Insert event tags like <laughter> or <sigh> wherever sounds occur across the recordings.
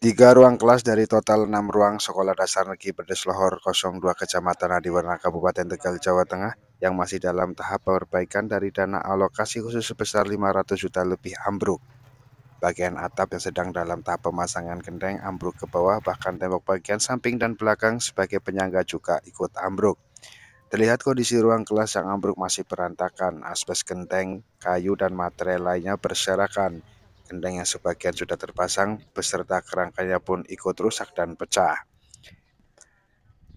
Tiga ruang kelas dari total enam ruang Sekolah Dasar Negeri Pedes Lohor 02 Kecamatan Adiwarna Kabupaten Tegal Jawa Tengah yang masih dalam tahap perbaikan dari dana alokasi khusus sebesar 500 juta lebih ambruk. Bagian atap yang sedang dalam tahap pemasangan genteng ambruk ke bawah bahkan tembok bagian samping dan belakang sebagai penyangga juga ikut ambruk. Terlihat kondisi ruang kelas yang ambruk masih berantakan, asbes genteng, kayu, dan material lainnya berserakan. Genteng yang sebagian sudah terpasang, beserta kerangkanya pun ikut rusak dan pecah.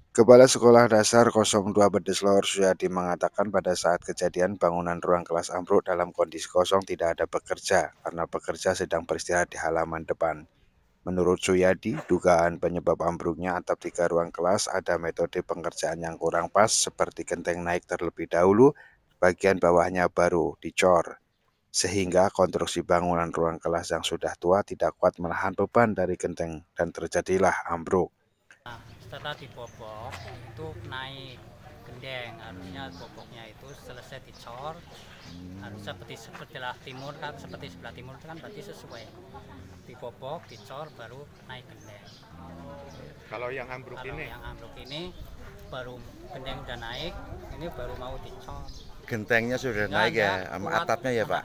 Kepala Sekolah Dasar 02 Bedeslor Suyadi mengatakan pada saat kejadian bangunan ruang kelas ambruk dalam kondisi kosong tidak ada pekerja karena pekerja sedang beristirahat di halaman depan. Menurut Suyadi, dugaan penyebab ambruknya atap tiga ruang kelas ada metode pengerjaan yang kurang pas seperti genteng naik terlebih dahulu, bagian bawahnya baru dicor. Sehingga konstruksi bangunan ruang kelas yang sudah tua tidak kuat menahan beban dari genteng dan terjadilah ambruk. Nah, setelah dibobok, itu naik gandeng harusnya pupuknya itu selesai dicor harusnya seperti sebelah timur kan seperti sebelah timur kan berarti sesuai dipopok dicor baru naik gandeng kalau yang ambruk kalau ini yang ambruk ini baru gendeng udah naik, ini baru mau dicor. Gentengnya sudah ya, naik ya, sama atapnya ya Pak.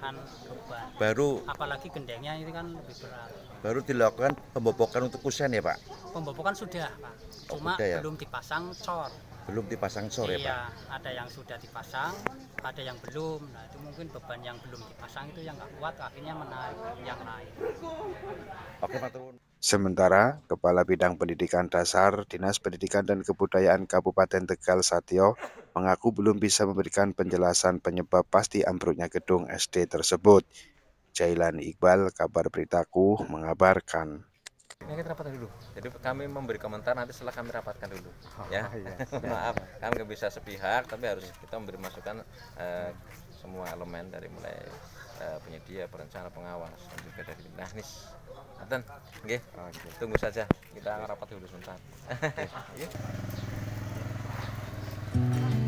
Baru. Apalagi gendengnya ini kan lebih berat. Baru dilakukan pembobokan untuk kusen ya Pak. Pembobokan sudah Pak, cuma oh, ya? belum dipasang cor belum dipasang sore iya, Pak? ada yang sudah dipasang, ada yang belum. Nah, itu mungkin beban yang belum dipasang itu yang nggak kuat, akhirnya menarik yang lain. Oke, Pak Turun. Sementara, Kepala Bidang Pendidikan Dasar Dinas Pendidikan dan Kebudayaan Kabupaten Tegal Satyo mengaku belum bisa memberikan penjelasan penyebab pasti ambruknya gedung SD tersebut. Jailan Iqbal, kabar beritaku, mengabarkan. Ini kita rapatkan dulu. Jadi kami memberi komentar nanti setelah kami rapatkan dulu. Oh, ya. Iya. <laughs> Maaf, kami nggak bisa sepihak, tapi harus kita memberi masukan eh, semua elemen dari mulai uh, penyedia, perencana, pengawas, dan juga dari teknis. Aten, oke. Okay. Tunggu saja. Kita rapat dulu sebentar. <laughs>